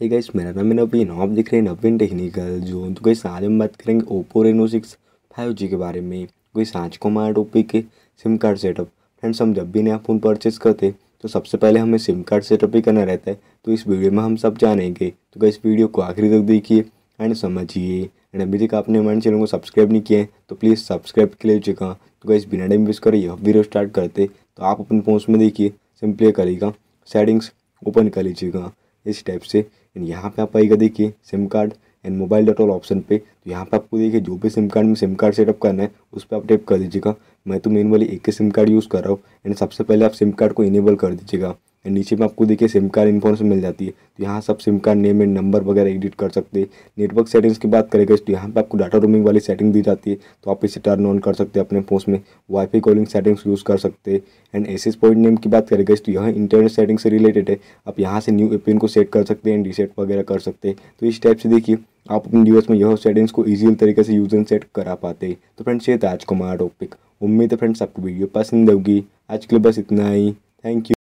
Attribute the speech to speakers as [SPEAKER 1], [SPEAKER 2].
[SPEAKER 1] hey guys मेरा नाम है नवीन आप देख रहे हैं नवीन टेक्निकल जो तो गई आज हम बात करेंगे Oppo Reno six five G के बारे में कोई आज को मार टोपी के सिम कार्ड सेटअप फ्रेंड्स हम जब भी नया फ़ोन परचेज करते तो सबसे पहले हमें सिम कार्ड सेटअप ही करना रहता है तो इस वीडियो में हम सब जानेंगे तो इस वीडियो को आखिरी तक देखिए एंड समझिए एंड अभी तक आपने हमारे चैनल को सब्सक्राइब नहीं किया है तो प्लीज़ सब्सक्राइब कर लीजिएगा तो गई बिना टाइम यूज करिए अब वीडियो स्टार्ट करते तो आप अपने फोन में देखिए सिंपली करिएगा सेटिंग्स ओपन कर लीजिएगा इस टाइप से एंड यहाँ पे आप आएगा देखिए SIM card and mobile dot all option पे तो यहाँ पे आपको देखिए जो भी सिम कार्ड में सिम कार्ड सेटअप करना है उस पर आप टाइप कर दीजिएगा मैं तो मेन वाली एक ही सिम कार्ड यूज़ कर रहा हूँ एंड सबसे पहले आप सिम कार्ड को इनेबल कर दीजिएगा एंड नीचे में आपको देखिए सिम कार्ड इन्फॉर्मेशन मिल जाती है तो यहाँ सब SIM card name and number वगैरह एडिट कर सकते हैं नेटवर्क सेटिंग्स की बात करेंगे तो यहाँ पे आपको डाटा रोमिंग वाली सेटिंग दी जाती है तो आप इसे टर्न ऑन कर सकते हैं अपने फोन में वाईफाई कॉलिंग सेटिंग्स यूज़ कर सकते हैं एंड एसेस पॉइंट नेम की बात करेंगे तो यहाँ इंटरनेट सेटिंग से रिलेटेड है आप यहाँ से न्यू एपिन को सेट कर सकते हैं एंड रीसेट वगैरह कर सकते हैं तो इस टाइप से देखिए आप अपने डिवाइस में यह सेटिंग्स को ईजी तरीके से यूज एंड सेट करा पाते हैं तो फ्रेंड्स ये था आज को हमारा टॉपिक उम्मीद है फ्रेंड्स आपको वीडियो पसंद होगी आज के लिए बस इतना ही थैंक यू